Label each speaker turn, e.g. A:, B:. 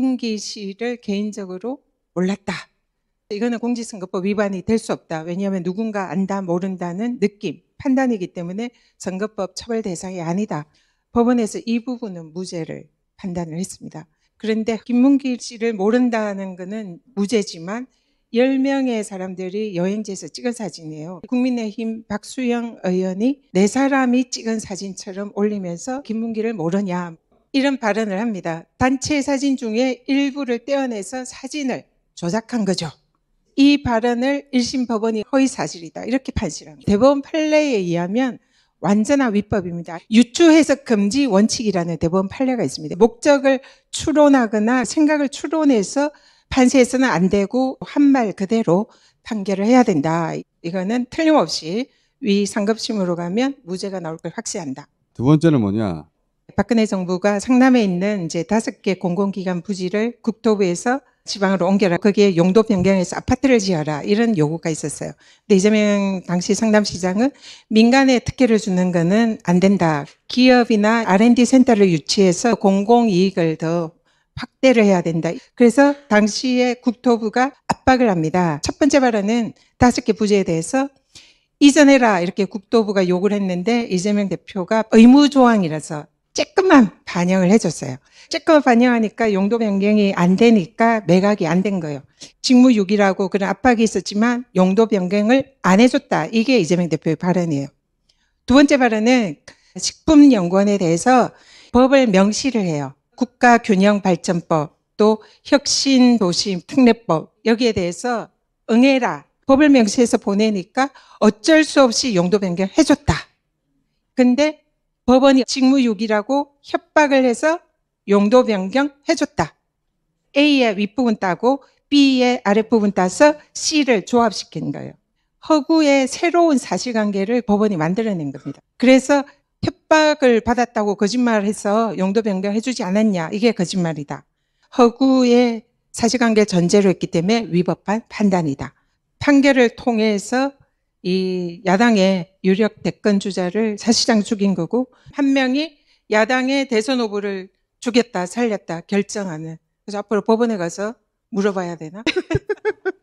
A: 문기씨를 개인적으로 몰랐다. 이거는 공직선거법 위반이 될 수 없다. 왜냐하면 누군가 안다 모른다는 느낌, 판단이기 때문에 선거법 처벌 대상이 아니다. 법원에서 이 부분은 무죄를 판단을 했습니다. 그런데 김문기 씨를 모른다는 것은 무죄지만 10명의 사람들이 여행지에서 찍은 사진이에요. 국민의힘 박수영 의원이 네 사람이 찍은 사진처럼 올리면서 김문기를 모르냐. 이런 발언을 합니다. 단체 사진 중에 일부를 떼어내서 사진을 조작한 거죠. 이 발언을 1심 법원이 허위 사실이다 이렇게 판시합니다. 대법원 판례에 의하면 완전한 위법입니다. 유추해석 금지 원칙이라는 대법원 판례가 있습니다. 목적을 추론하거나 생각을 추론해서 판세해서는안 되고 한 말 그대로 판결을 해야 된다. 이거는 틀림없이 위 상급심으로 가면 무죄가 나올 걸 확시한다. 두 번째는 뭐냐? 박근혜 정부가 상남에 있는 이제 다섯 개 공공기관 부지를 국토부에서 지방으로 옮겨라. 거기에 용도 변경해서 아파트를 지어라. 이런 요구가 있었어요. 근데 이재명 당시 상담시장은 민간에 특혜를 주는 거는 안 된다. 기업이나 R&D 센터를 유치해서 공공 이익을 더 확대를 해야 된다. 그래서 당시에 국토부가 압박을 합니다. 첫 번째 발언은 다섯 개 부지에 대해서 이전해라 이렇게 국토부가 욕을 했는데 이재명 대표가 의무 조항이라서 조금만 반영을 해줬어요. 조금만 반영하니까 용도 변경이 안 되니까 매각이 안 된 거예요. 직무유기라고 그런 압박이 있었지만 용도 변경을 안 해줬다. 이게 이재명 대표의 발언이에요. 두 번째 발언은 식품연구원에 대해서 법을 명시를 해요. 국가균형발전법 또 혁신도시특례법 여기에 대해서 응해라. 법을 명시해서 보내니까 어쩔 수 없이 용도 변경 해줬다. 근데 법원이 직무유기라고 협박을 해서 용도 변경해줬다. A의 윗부분 따고 B의 아랫부분 따서 C를 조합시킨 거예요. 허구의 새로운 사실관계를 법원이 만들어낸 겁니다. 그래서 협박을 받았다고 거짓말해서 을 용도 변경해주지 않았냐 이게 거짓말이다. 허구의 사실관계 전제로 했기 때문에 위법한 판단이다. 판결을 통해서 이 야당의 유력 대권 주자를 사실상 죽인 거고 한 명이 야당의 대선 후보를 죽였다 살렸다 결정하는 그래서 앞으로 법원에 가서 물어봐야 되나?